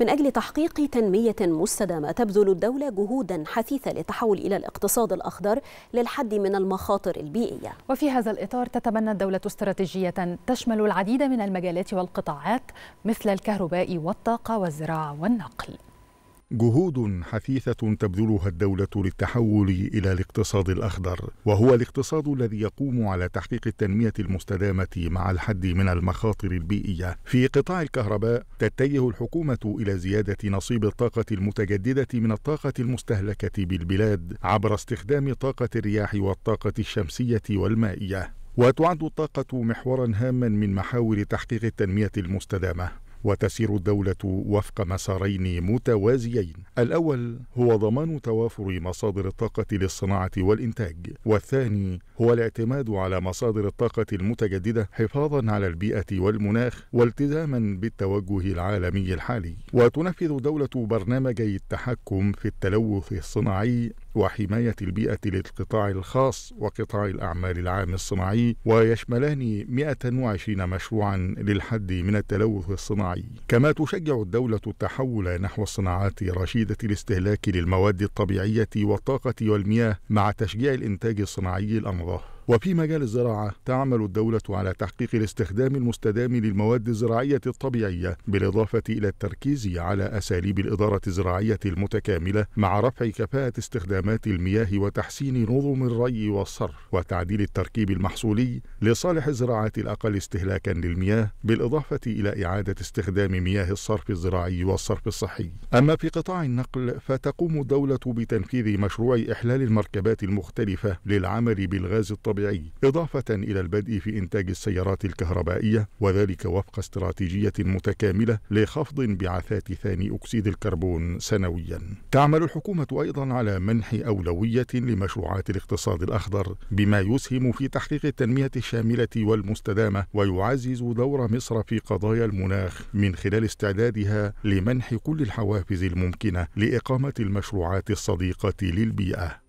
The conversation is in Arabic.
من أجل تحقيق تنمية مستدامة تبذل الدولة جهودا حثيثة للتحول إلى الاقتصاد الأخضر للحد من المخاطر البيئية وفي هذا الإطار تتبنى الدولة استراتيجية تشمل العديد من المجالات والقطاعات مثل الكهرباء والطاقة والزراعة والنقل جهود حثيثة تبذلها الدولة للتحول إلى الاقتصاد الأخضر، وهو الاقتصاد الذي يقوم على تحقيق التنمية المستدامة مع الحد من المخاطر البيئية. في قطاع الكهرباء تتجه الحكومة إلى زيادة نصيب الطاقة المتجددة من الطاقة المستهلكة بالبلاد عبر استخدام طاقة الرياح والطاقة الشمسية والمائية. وتعد الطاقة محورا هاما من محاور تحقيق التنمية المستدامة وتسير الدولة وفق مسارين متوازيين الأول هو ضمان توافر مصادر الطاقة للصناعة والإنتاج والثاني هو الاعتماد على مصادر الطاقة المتجددة حفاظا على البيئة والمناخ والتزاما بالتوجه العالمي الحالي وتنفذ الدولة برنامجي التحكم في التلوث الصناعي وحماية البيئة للقطاع الخاص وقطاع الأعمال العام الصناعي ويشملان 120 مشروعا للحد من التلوث الصناعي كما تشجع الدولة التحول نحو الصناعات رشيدة الاستهلاك للمواد الطبيعية والطاقة والمياه مع تشجيع الإنتاج الصناعي الأنظف وفي مجال الزراعة تعمل الدولة على تحقيق الاستخدام المستدام للمواد الزراعية الطبيعية بالإضافة إلى التركيز على أساليب الإدارة الزراعية المتكاملة مع رفع كفاءة استخدامات المياه وتحسين نظم الري والصرف وتعديل التركيب المحصولي لصالح الزراعات الأقل استهلاكا للمياه بالإضافة إلى إعادة استخدام مياه الصرف الزراعي والصرف الصحي أما في قطاع النقل فتقوم الدولة بتنفيذ مشروع إحلال المركبات المختلفة للعمل بالغاز الطبيعي الطبيعي إضافة إلى البدء في إنتاج السيارات الكهربائية وذلك وفق استراتيجية متكاملة لخفض انبعاثات ثاني أكسيد الكربون سنويا تعمل الحكومة أيضا على منح أولوية لمشروعات الاقتصاد الأخضر بما يسهم في تحقيق التنمية الشاملة والمستدامة ويعزز دور مصر في قضايا المناخ من خلال استعدادها لمنح كل الحوافز الممكنة لإقامة المشروعات الصديقة للبيئة